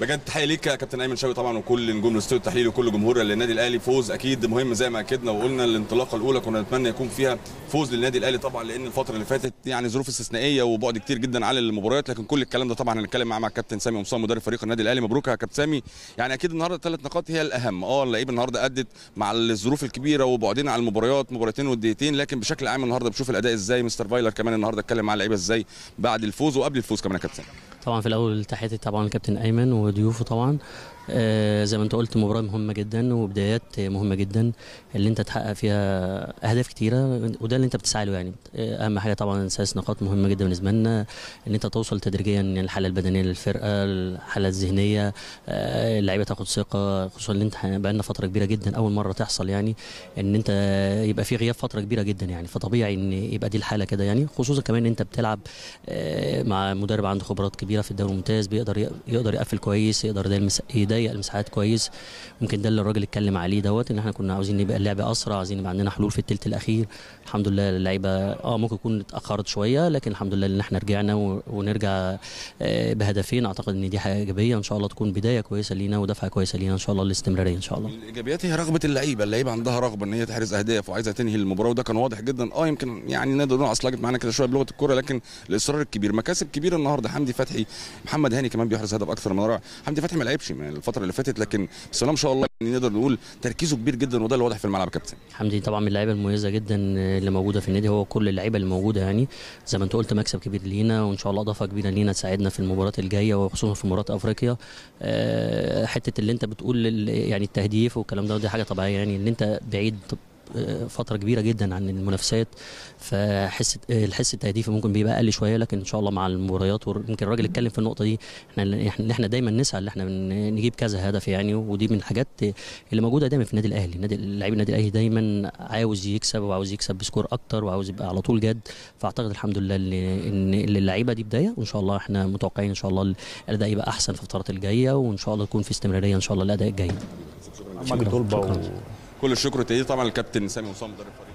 بجد تحيه ليك يا كابتن ايمن شوقي طبعا وكل نجوم الاستوديو التحليلي وكل جمهور النادي الاهلي فوز اكيد مهم زي ما اكدنا وقلنا الانطلاقه الاولى كنا نتمنى يكون فيها فوز للنادي الاهلي طبعا لان الفتره اللي فاتت يعني ظروف استثنائيه وبعد كتير جدا على المباريات لكن كل الكلام ده طبعا هنتكلم مع مع الكابتن سامي قمصان مدرب فريق النادي الاهلي مبروك يا كابتن سامي يعني اكيد النهارده ثلاث نقاط هي الاهم اه اللعيبه النهارده ادت مع الظروف الكبيره وبعدين على المباريات مباراتين وديتين لكن بشكل عام النهارده بشوف الاداء ازاي مستر فايلر كمان النهارده اتكلم مع اللعيبه ازاي بعد الفوز وقبل الفوز كمان يا كابتن طبعا في الاول تحياتي طبعا الكابتن ايمن وضيوفه طبعا آه، زي ما انت قلت مباراه مهمه جدا وبدايات مهمه جدا اللي انت تحقق فيها اهداف كتيره وده اللي انت بتسعى له يعني آه، اهم حاجه طبعا ثلاث نقاط مهمه جدا بالنسبه لنا ان انت توصل تدريجيا الحاله البدنيه للفرقه الحاله الذهنيه آه، اللعيبه تاخد ثقه خصوصا ان انت بقى لنا فتره كبيره جدا اول مره تحصل يعني ان انت يبقى في غياب فتره كبيره جدا يعني فطبيعي ان يبقى دي الحاله كده يعني خصوصا كمان ان انت بتلعب مع مدرب عنده خبرات كبيره في الدوري الممتاز بيقدر يقدر يقفل كويس يقدر ده ضيق المساحات كويس ممكن ده اللي الراجل اتكلم عليه دوت ان احنا كنا عاوزين نبقى اللعبه اسرع عايزين يبقى عندنا حلول في الثلث الاخير الحمد لله اللعيبه اه ممكن تكون اتاخرت شويه لكن الحمد لله ان احنا رجعنا ونرجع آه، بهدفين اعتقد ان دي حاجه ايجابيه ان شاء الله تكون بدايه كويسه لينا ودفعه كويسه لينا ان شاء الله الاستمراريه ان شاء الله الايجابيات هي رغبه اللعيبه اللعيبه عندها رغبه ان هي تحرز اهداف وعايزه تنهي المباراه وده كان واضح جدا اه يمكن يعني نقدر نقول اصل معانا كده شويه بلغه الكوره لكن الاصرار الكبير مكاسب كبيره النهارده حمدي فتحي محمد هاني كمان بيحرز هدف اكثر من رائع حمدي فتحي ما لعبش الفتره اللي فاتت لكن بس ما شاء الله يعني نقدر نقول تركيزه كبير جدا وده اللي واضح في الملعب كابتن حمدي طبعا من اللعيبه المميزه جدا اللي موجوده في النادي هو كل اللعيبه اللي موجوده يعني زي ما انت قلت مكسب كبير لينا وان شاء الله اضافه كبيره لينا تساعدنا في المباريات الجايه وخصوصا في مباراه افريقيا آه، حته اللي انت بتقول يعني التهديف والكلام ده دي حاجه طبيعيه يعني ان انت بعيد فتره كبيره جدا عن المنافسات فحس الحس التهديفي ممكن بيبقى اقل شويه لكن ان شاء الله مع المباريات يمكن الراجل اتكلم في النقطه دي احنا احنا دايما نسعى ان احنا نجيب كذا هدف يعني ودي من الحاجات اللي موجوده دايما في النادي الاهلي النادي لعيب النادي الاهلي دايما عاوز يكسب وعاوز يكسب بسكور اكتر وعاوز يبقى على طول جد فاعتقد الحمد لله ان اللعيبه دي بدايه وان شاء الله احنا متوقعين ان شاء الله الاداء يبقى احسن في الفترات الجايه وان شاء الله يكون في استمراريه ان شاء الله الاداء شكرا. شكرا. شكرا. شكرا. كل الشكر والتقدير طبعا للكابتن سامي وسام مدرب الفريق